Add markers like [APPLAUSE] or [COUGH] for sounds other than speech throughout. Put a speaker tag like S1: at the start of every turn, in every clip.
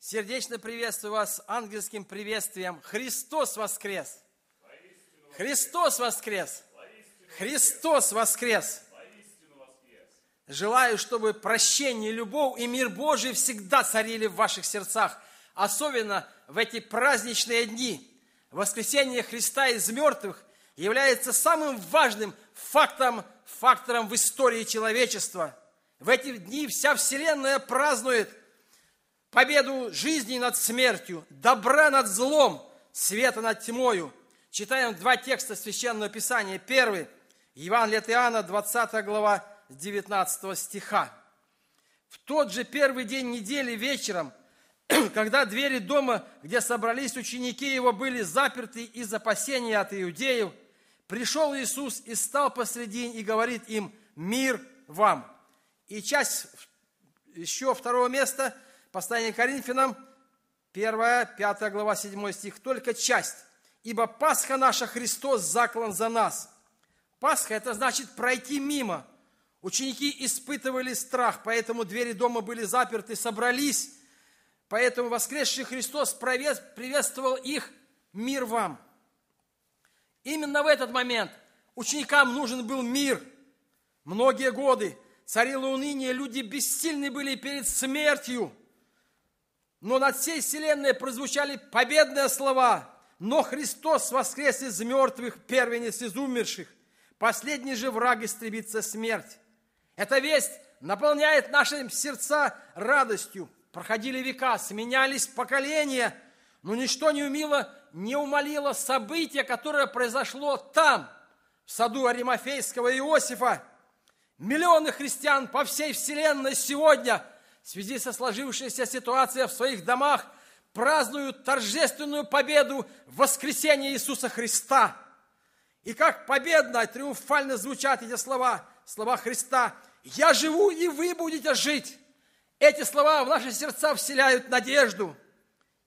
S1: Сердечно приветствую вас ангельским приветствием. Христос воскрес! Христос воскрес! Христос воскрес! Желаю, чтобы прощение, любовь и мир Божий всегда царили в ваших сердцах, особенно в эти праздничные дни. Воскресение Христа из мертвых является самым важным фактом, фактором в истории человечества. В эти дни вся Вселенная празднует победу жизни над смертью, добра над злом, света над тьмою. Читаем два текста Священного Писания. Первый – Евангелие от Иоанна, 20 глава, 19 стиха. В тот же первый день недели вечером, [CLEARS THROAT] когда двери дома, где собрались ученики его, были заперты из опасения от иудеев, пришел Иисус и стал посредине и говорит им «Мир вам». И часть еще второго места – Послание к Коринфянам, 1, 5 глава, 7 стих, только часть. «Ибо Пасха наша Христос заклан за нас». Пасха – это значит пройти мимо. Ученики испытывали страх, поэтому двери дома были заперты, собрались. Поэтому воскресший Христос приветствовал их «Мир вам!». Именно в этот момент ученикам нужен был мир. Многие годы царило уныние, люди бессильны были перед смертью – но над всей вселенной прозвучали победные слова. Но Христос воскрес из мертвых, первенец из умерших. Последний же враг истребится смерть. Эта весть наполняет наши сердца радостью. Проходили века, сменялись поколения, но ничто не умило, не умолило событие, которое произошло там, в саду Аримафейского Иосифа. Миллионы христиан по всей вселенной сегодня – в связи со сложившейся ситуацией в своих домах празднуют торжественную победу воскресения Иисуса Христа. И как победно и триумфально звучат эти слова, слова Христа. «Я живу, и вы будете жить». Эти слова в наши сердца вселяют надежду.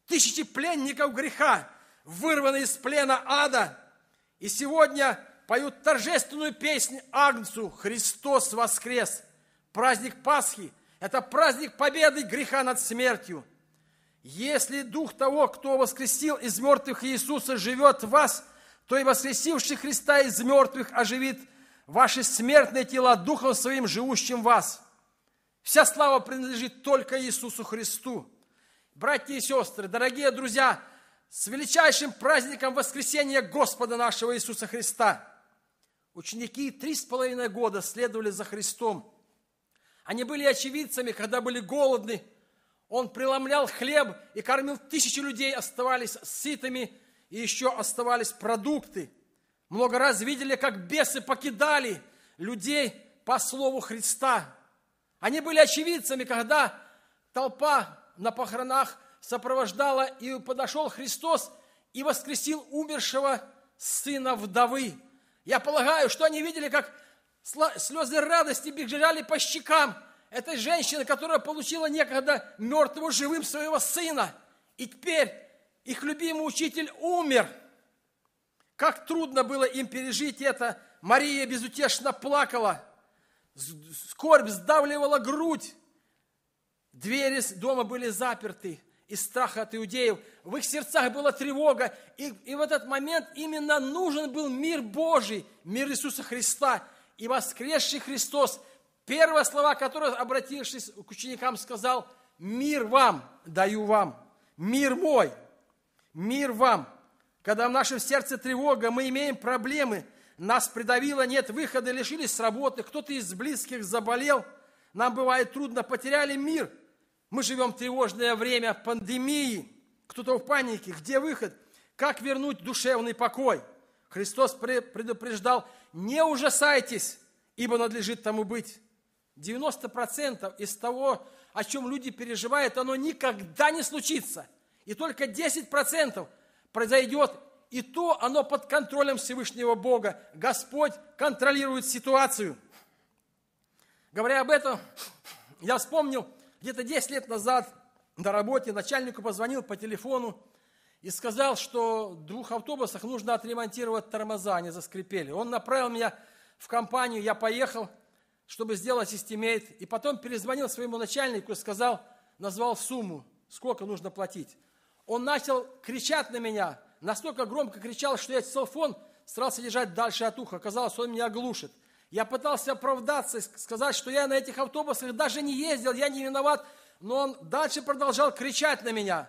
S1: Тысячи пленников греха вырваны из плена ада. И сегодня поют торжественную песнь Агнцу «Христос воскрес». Праздник Пасхи – это праздник победы греха над смертью. Если Дух того, кто воскресил из мертвых Иисуса, живет в вас, то и воскресивший Христа из мертвых оживит ваши смертные тела Духом Своим, живущим в вас. Вся слава принадлежит только Иисусу Христу. Братья и сестры, дорогие друзья, с величайшим праздником воскресения Господа нашего Иисуса Христа. Ученики три с половиной года следовали за Христом – они были очевидцами, когда были голодны. Он преломлял хлеб и кормил тысячи людей, оставались сытыми, и еще оставались продукты. Много раз видели, как бесы покидали людей по слову Христа. Они были очевидцами, когда толпа на похоронах сопровождала, и подошел Христос и воскресил умершего сына вдовы. Я полагаю, что они видели, как Слезы радости бежали по щекам этой женщины, которая получила некогда мертвого живым своего сына. И теперь их любимый учитель умер. Как трудно было им пережить это. Мария безутешно плакала. Скорбь сдавливала грудь. Двери дома были заперты из страха от иудеев. В их сердцах была тревога. И, и в этот момент именно нужен был мир Божий, мир Иисуса Христа – и воскресший Христос, первые слова которого, обратившись к ученикам, сказал, «Мир вам даю вам, мир мой, мир вам». Когда в нашем сердце тревога, мы имеем проблемы, нас придавило, нет выхода, лишились работы, кто-то из близких заболел, нам бывает трудно, потеряли мир. Мы живем в тревожное время пандемии, кто-то в панике, где выход, как вернуть душевный покой – Христос предупреждал, не ужасайтесь, ибо надлежит тому быть. 90% из того, о чем люди переживают, оно никогда не случится. И только 10% произойдет, и то оно под контролем Всевышнего Бога. Господь контролирует ситуацию. Говоря об этом, я вспомнил, где-то 10 лет назад на работе начальнику позвонил по телефону и сказал, что в двух автобусах нужно отремонтировать тормоза, они заскрипели. Он направил меня в компанию, я поехал, чтобы сделать эстимейт, и потом перезвонил своему начальнику и сказал, назвал сумму, сколько нужно платить. Он начал кричать на меня, настолько громко кричал, что я телефон старался держать дальше от уха, Оказалось, он меня оглушит. Я пытался оправдаться, сказать, что я на этих автобусах даже не ездил, я не виноват, но он дальше продолжал кричать на меня.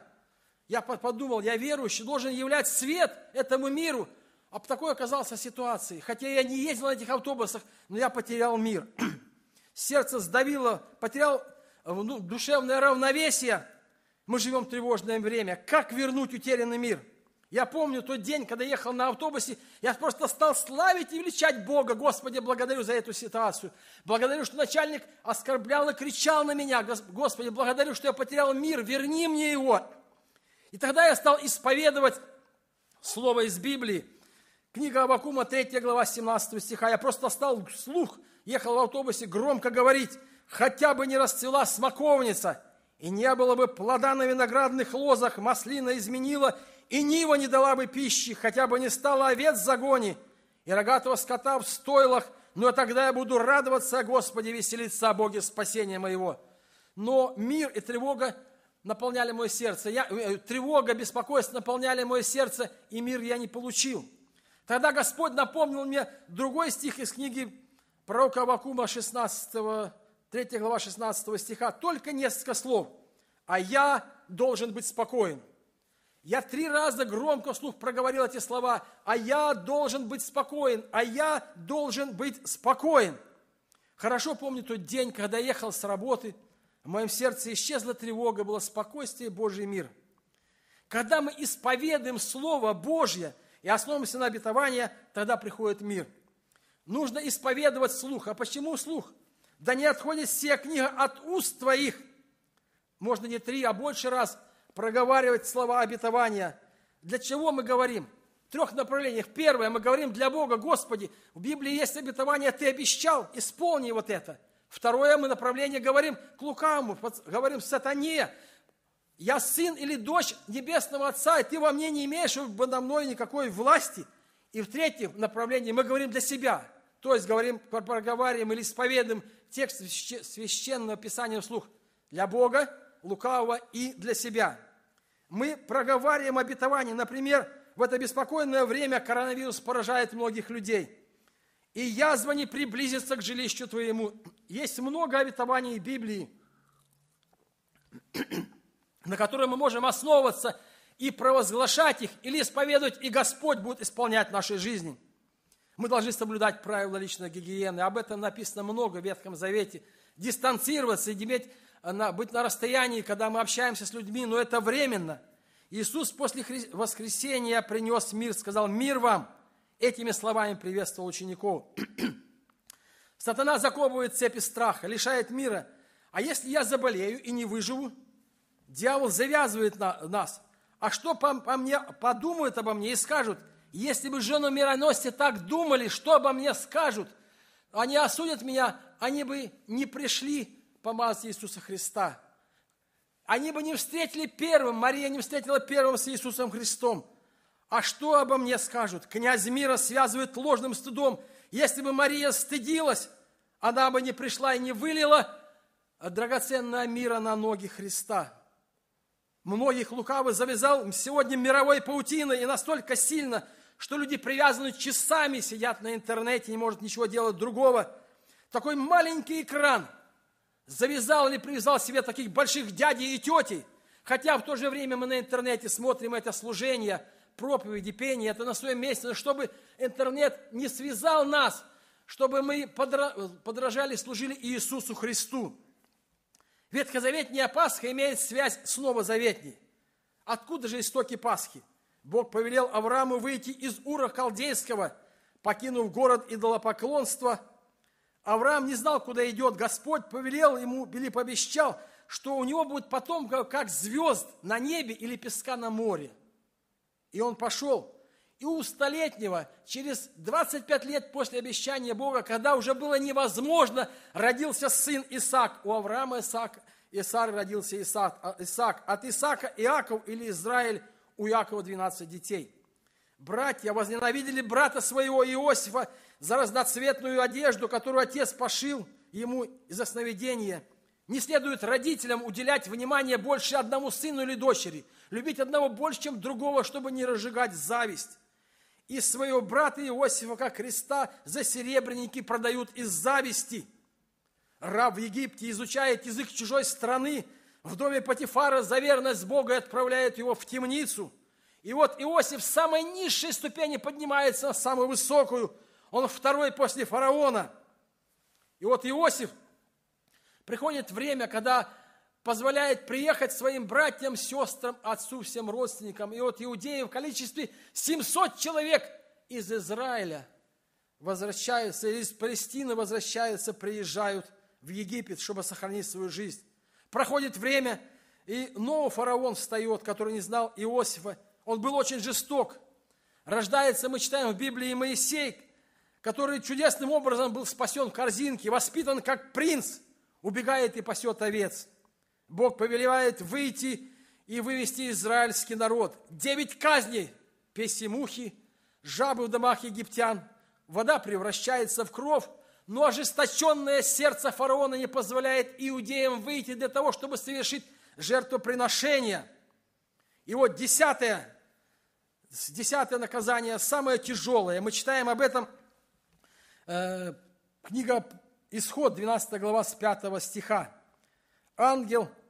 S1: Я подумал, я верующий, должен являть свет этому миру, об а такой оказался ситуации. Хотя я не ездил на этих автобусах, но я потерял мир. [CLEARS THROAT] Сердце сдавило, потерял э, ну, душевное равновесие. Мы живем в тревожное время. Как вернуть утерянный мир? Я помню тот день, когда ехал на автобусе, я просто стал славить и величать Бога. Господи, благодарю за эту ситуацию. Благодарю, что начальник оскорблял и кричал на меня. Господи, благодарю, что я потерял мир, верни мне его. И тогда я стал исповедовать слово из Библии, Книга Авакума, 3 глава, 17 стиха. Я просто стал вслух, ехал в автобусе громко говорить, хотя бы не расцвела смоковница, и не было бы плода на виноградных лозах, маслина изменила, и нива не дала бы пищи, хотя бы не стало овец в загоне, и рогатого скота в стойлах, но тогда я буду радоваться Господи, веселиться о Боге спасения моего. Но мир и тревога наполняли мое сердце. Я, э, тревога, беспокойство наполняли мое сердце, и мир я не получил. Тогда Господь напомнил мне другой стих из книги пророка Авакума, 16, 3 глава 16 стиха, только несколько слов. «А я должен быть спокоен». Я три раза громко вслух проговорил эти слова. «А я должен быть спокоен! А я должен быть спокоен!» Хорошо помню тот день, когда ехал с работы. В моем сердце исчезла тревога, было спокойствие и Божий мир. Когда мы исповедуем Слово Божье, и основам на обетования, тогда приходит мир. Нужно исповедовать слух. А почему слух? Да не отходит вся книга от уст твоих. Можно не три, а больше раз проговаривать слова обетования. Для чего мы говорим? В трех направлениях. Первое, мы говорим для Бога, Господи, в Библии есть обетование, Ты обещал, исполни вот это. Второе, мы направление говорим к лукавому, говорим сатане, я сын или дочь Небесного Отца, и ты во мне не имеешь надо мной никакой власти. И в третьем направлении мы говорим для себя, то есть говорим, проговариваем или исповедуем текст Священного Писания вслух для Бога, лукавого и для себя. Мы проговариваем обетование. Например, в это беспокойное время коронавирус поражает многих людей. И язва не приблизится к жилищу твоему. Есть много обетований Библии – на которые мы можем основываться и провозглашать их, или исповедовать, и Господь будет исполнять в нашей жизни. Мы должны соблюдать правила личной гигиены. Об этом написано много в Ветхом Завете. Дистанцироваться и иметь, э, быть на расстоянии, когда мы общаемся с людьми, но это временно. Иисус после воскресения принес мир, сказал «Мир вам!» Этими словами приветствовал учеников. [CLEARS THROAT] Сатана заковывает цепи страха, лишает мира. А если я заболею и не выживу, Дьявол завязывает на, нас. А что по, по мне, подумают обо мне и скажут? Если бы жены мироносцы так думали, что обо мне скажут? Они осудят меня, они бы не пришли помазать Иисуса Христа. Они бы не встретили первым, Мария не встретила первым с Иисусом Христом. А что обо мне скажут? Князь мира связывает ложным стыдом. Если бы Мария стыдилась, она бы не пришла и не вылила драгоценное мира на ноги Христа. Многих лукавый завязал сегодня мировой паутиной и настолько сильно, что люди привязаны часами, сидят на интернете, не может ничего делать другого. Такой маленький экран завязал или привязал себе таких больших дядей и тетей. Хотя в то же время мы на интернете смотрим это служение, проповеди, пение, это на своем месте, но чтобы интернет не связал нас, чтобы мы подражали, служили Иисусу Христу. Ветхозаветняя Пасха имеет связь с новозаветней. Откуда же истоки Пасхи? Бог повелел Аврааму выйти из Ура Халдейского, покинув город и идолопоклонства. Авраам не знал, куда идет. Господь повелел ему или пообещал, что у него будет потом как звезд на небе или песка на море. И он пошел. И у столетнего через 25 лет после обещания Бога, когда уже было невозможно, родился сын Исаак. У Авраама Исаак, Исар родился Исаак, а, Исаак. От Исаака Иаков или Израиль, у Иакова 12 детей. Братья возненавидели брата своего Иосифа за разноцветную одежду, которую отец пошил ему из-за сновидения. Не следует родителям уделять внимание больше одному сыну или дочери, любить одного больше, чем другого, чтобы не разжигать зависть. И своего брата Иосифа, как креста за серебряники продают из зависти. Раб в Египте изучает язык чужой страны, в доме Патифара за верность Бога отправляет его в темницу. И вот Иосиф с самой низшей ступени поднимается на самую высокую. Он второй после фараона. И вот Иосиф, приходит время, когда позволяет приехать своим братьям, сестрам, отцу, всем родственникам и вот иудеев в количестве 700 человек из Израиля возвращаются, из Палестины возвращаются, приезжают в Египет, чтобы сохранить свою жизнь. Проходит время, и новый фараон встает, который не знал Иосифа. Он был очень жесток. Рождается, мы читаем в Библии, Моисей, который чудесным образом был спасен в корзинке, воспитан как принц, убегает и пасет овец – Бог повелевает выйти и вывести израильский народ. Девять казней, мухи, жабы в домах египтян, вода превращается в кровь, но ожесточенное сердце фараона не позволяет иудеям выйти для того, чтобы совершить жертвоприношение. И вот десятое, десятое наказание, самое тяжелое. Мы читаем об этом э, книга Исход, 12 глава, с 5 стиха. Ангел –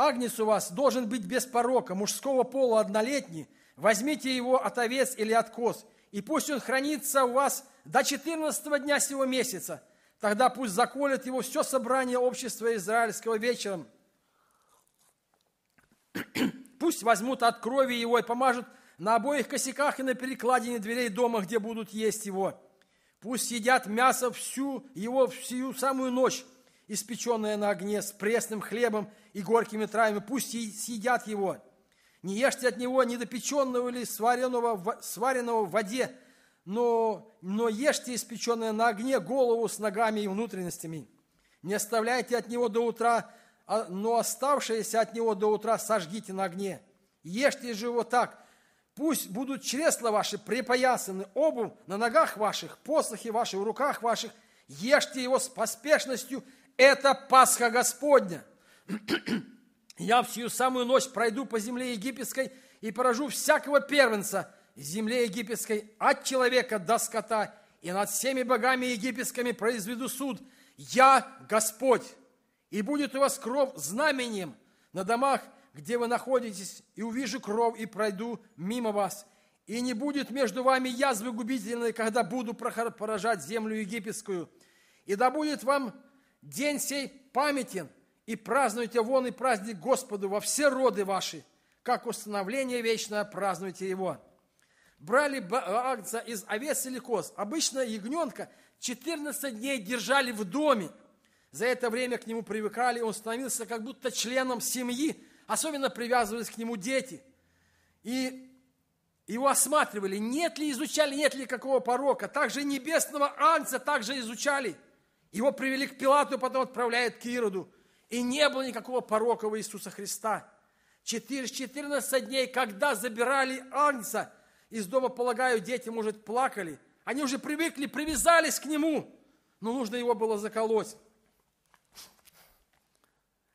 S1: Агнец у вас должен быть без порока, мужского пола однолетний. Возьмите его от овец или от коз, и пусть он хранится у вас до 14 дня сего месяца. Тогда пусть заколет его все собрание общества израильского вечером. [CLEARS THROAT] Пусть возьмут от крови его и помажут на обоих косяках и на перекладине дверей дома, где будут есть его. Пусть едят мясо всю его всю самую ночь, испеченное на огне, с пресным хлебом и горькими травами, пусть съедят его. Не ешьте от него недопеченного или сваренного, сваренного в воде, но, но ешьте испеченное на огне голову с ногами и внутренностями. Не оставляйте от него до утра, а, но оставшееся от него до утра сожгите на огне. Ешьте же его так. Пусть будут чресла ваши припоясаны, обувь на ногах ваших, посохи ваши в руках ваших. Ешьте его с поспешностью это Пасха Господня. Я всю самую ночь пройду по земле египетской и поражу всякого первенца земле египетской от человека до скота, и над всеми богами египетскими произведу суд. Я Господь, и будет у вас кровь знаменем на домах, где вы находитесь, и увижу кровь, и пройду мимо вас. И не будет между вами язвы губительной, когда буду поражать землю египетскую. И да будет вам День сей памятен, и празднуйте вон и праздник Господу во все роды ваши, как установление вечное празднуйте его. Брали а, агнца из овец или коз. Обычно ягненка 14 дней держали в доме. За это время к нему привыкали, он становился как будто членом семьи, особенно привязывались к нему дети. И его осматривали, нет ли изучали, нет ли какого порока. Также небесного анца также изучали – его привели к Пилату, и потом отправляют к Ироду. И не было никакого порока у Иисуса Христа. Через 14 дней, когда забирали Агнца из дома, полагаю, дети, может, плакали. Они уже привыкли, привязались к нему, но нужно его было заколоть.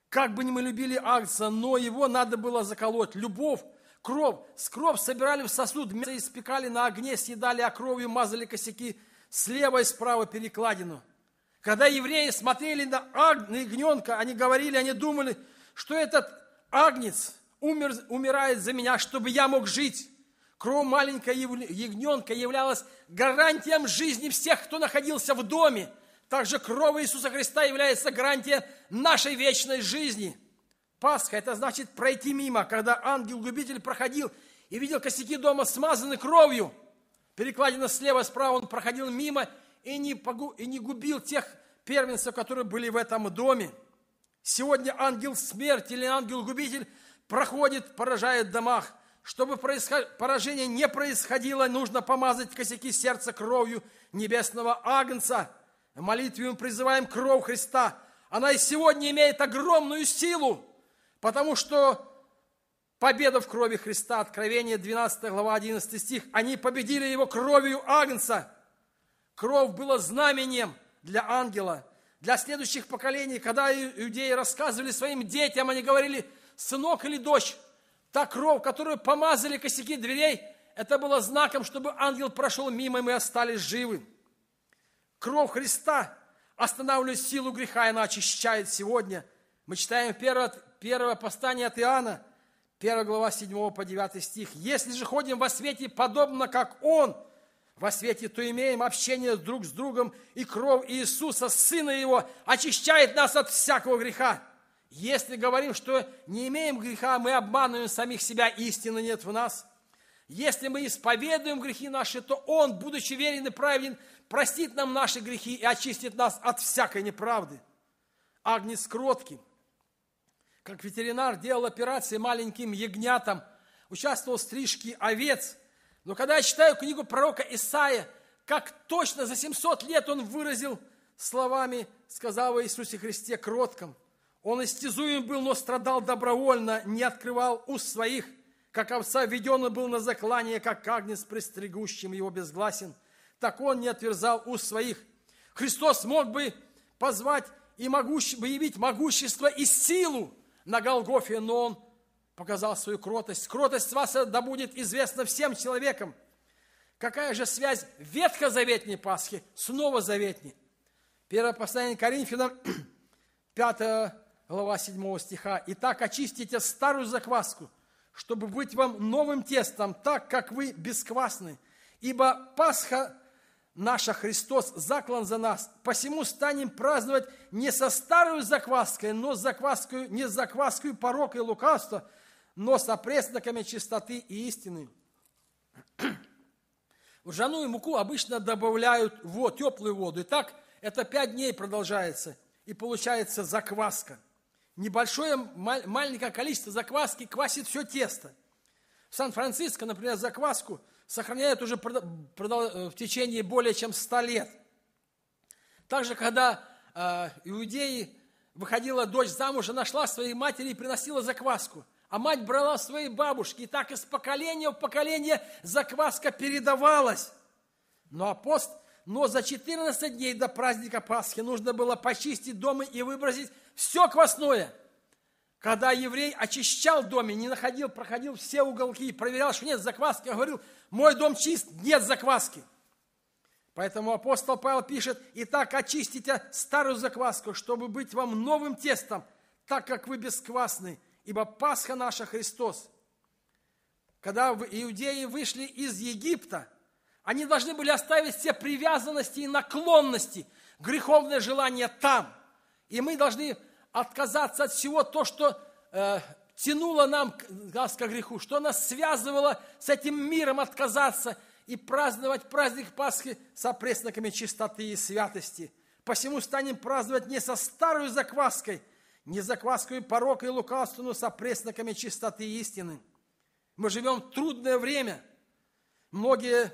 S1: Как бы ни мы любили Агнца, но его надо было заколоть. Любовь, кровь, с кровь собирали в сосуд, мясо испекали на огне, съедали, а кровью мазали косяки слева и справа перекладину – когда евреи смотрели на, аг... на они говорили, они думали, что этот агнец умер, умирает за меня, чтобы я мог жить. Кровь маленького ягненка являлась гарантием жизни всех, кто находился в доме. Также кровь Иисуса Христа является гарантией нашей вечной жизни. Пасха – это значит пройти мимо, когда ангел-губитель проходил и видел косяки дома, смазаны кровью. Перекладина слева справа, он проходил мимо – и не, погу, и не губил тех первенцев, которые были в этом доме. Сегодня ангел смерти или ангел-губитель проходит, поражает домах. Чтобы происход... поражение не происходило, нужно помазать косяки сердца кровью небесного агнца. В молитве мы призываем кровь Христа. Она и сегодня имеет огромную силу, потому что победа в крови Христа, Откровение 12 глава 11 стих, они победили его кровью агнца – Кровь была знаменем для ангела, для следующих поколений, когда иудеи рассказывали своим детям, они говорили, сынок или дочь, та кровь, которую помазали косяки дверей, это было знаком, чтобы ангел прошел мимо, и мы остались живы. Кровь Христа останавливает силу греха, и она очищает сегодня. Мы читаем первое, первое послание от Иоанна, 1 глава 7 по 9 стих. «Если же ходим во свете, подобно как Он – во свете то имеем общение друг с другом, и кровь Иисуса, Сына Его, очищает нас от всякого греха. Если говорим, что не имеем греха, мы обманываем самих себя, истины нет в нас. Если мы исповедуем грехи наши, то Он, будучи верен и праведен, простит нам наши грехи и очистит нас от всякой неправды. Агнец кротким, как ветеринар делал операции маленьким ягнятам, участвовал в стрижке овец – но когда я читаю книгу пророка Исаия, как точно за 700 лет он выразил словами, сказав о Иисусе Христе кротком. Он истязуем был, но страдал добровольно, не открывал уст своих, как овца введен был на заклание, как агнец пристригущим его безгласен. Так он не отверзал уст своих. Христос мог бы позвать и могущ, бы явить могущество и силу на Голгофе, но он показал свою кротость. Кротость вас э, да будет известна всем человекам. Какая же связь ветхозаветней Пасхи с новозаветней? Первое послание Коринфянам, 5 [CLEARS THROAT] глава 7 стиха. «Итак, очистите старую закваску, чтобы быть вам новым тестом, так, как вы бесквасны. Ибо Пасха наша Христос заклан за нас, посему станем праздновать не со старую закваской, но с закваскую, не с закваскую порока и лукавства – но со признаками чистоты и истины. В ржаную муку обычно добавляют вот, теплую воду. И так это пять дней продолжается, и получается закваска. Небольшое, маленькое количество закваски квасит все тесто. В Сан-Франциско, например, закваску сохраняют уже э, в течение более чем 100 лет. Также, когда э, иудеи выходила дочь замуж, она шла своей матери и приносила закваску – а мать брала своей бабушки, и так из поколения в поколение закваска передавалась. Но апост, но за 14 дней до праздника Пасхи нужно было почистить дома и выбросить все квасное. Когда еврей очищал доме, не находил, проходил все уголки, проверял, что нет закваски, он говорил, мой дом чист, нет закваски. Поэтому апостол Павел пишет, «Итак, очистите старую закваску, чтобы быть вам новым тестом, так как вы бесквасны, ибо Пасха наша Христос. Когда иудеи вышли из Египта, они должны были оставить все привязанности и наклонности, греховное желание там. И мы должны отказаться от всего то, что э, тянуло нам нас к греху, что нас связывало с этим миром, отказаться и праздновать праздник Пасхи со пресноками чистоты и святости. Посему станем праздновать не со старой закваской – не закваскую порока и лукавству, но со пресноками чистоты истины. Мы живем в трудное время. Многие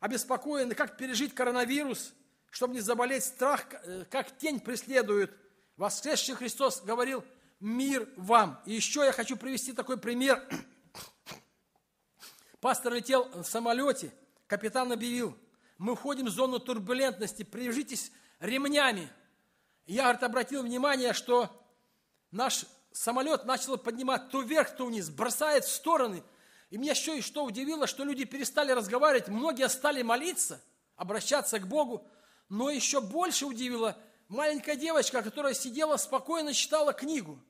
S1: обеспокоены, как пережить коронавирус, чтобы не заболеть. Страх, э, как тень преследует. Воскресший Христос говорил, мир вам. И еще я хочу привести такой пример. [COUGHS] Пастор летел в самолете, капитан объявил, мы входим в зону турбулентности, привяжитесь ремнями. Я, говорит, обратил внимание, что наш самолет начал поднимать то вверх, то вниз, бросает в стороны. И меня еще и что удивило, что люди перестали разговаривать, многие стали молиться, обращаться к Богу. Но еще больше удивило маленькая девочка, которая сидела спокойно, читала книгу.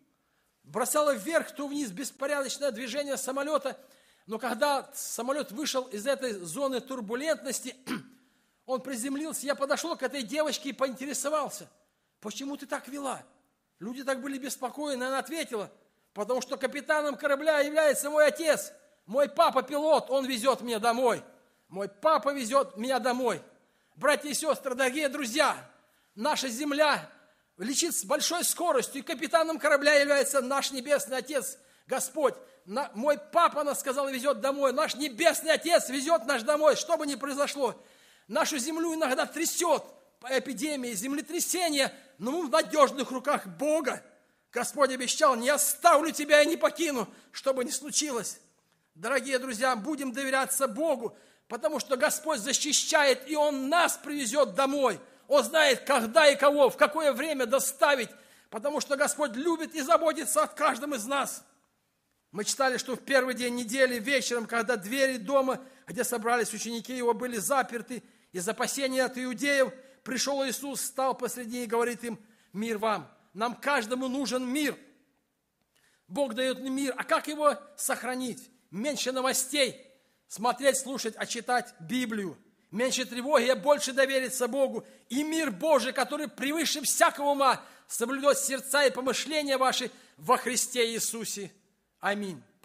S1: Бросала вверх, то вниз, беспорядочное движение самолета. Но когда самолет вышел из этой зоны турбулентности, [CLEARS THROAT] он приземлился, я подошел к этой девочке и поинтересовался, почему ты так вела? Люди так были беспокоены, она ответила, потому что капитаном корабля является мой отец, мой папа пилот, он везет меня домой. Мой папа везет меня домой. Братья и сестры, дорогие друзья, наша земля лечит с большой скоростью, и капитаном корабля является наш Небесный Отец, Господь. На, мой папа, она сказала, везет домой. Наш Небесный Отец везет нас домой, что бы ни произошло. Нашу землю иногда трясет по эпидемии, землетрясения – но «Ну, мы в надежных руках Бога. Господь обещал, не оставлю тебя и не покину, чтобы не случилось. Дорогие друзья, будем доверяться Богу, потому что Господь защищает, и Он нас привезет домой. Он знает, когда и кого, в какое время доставить, потому что Господь любит и заботится о каждом из нас. Мы читали, что в первый день недели вечером, когда двери дома, где собрались ученики его, были заперты из опасения от иудеев – Пришел Иисус, стал посреди и говорит им, мир вам. Нам каждому нужен мир. Бог дает мир. А как его сохранить? Меньше новостей. Смотреть, слушать, а читать Библию. Меньше тревоги, а больше довериться Богу. И мир Божий, который превыше всякого ума, соблюдет сердца и помышления ваши во Христе Иисусе. Аминь.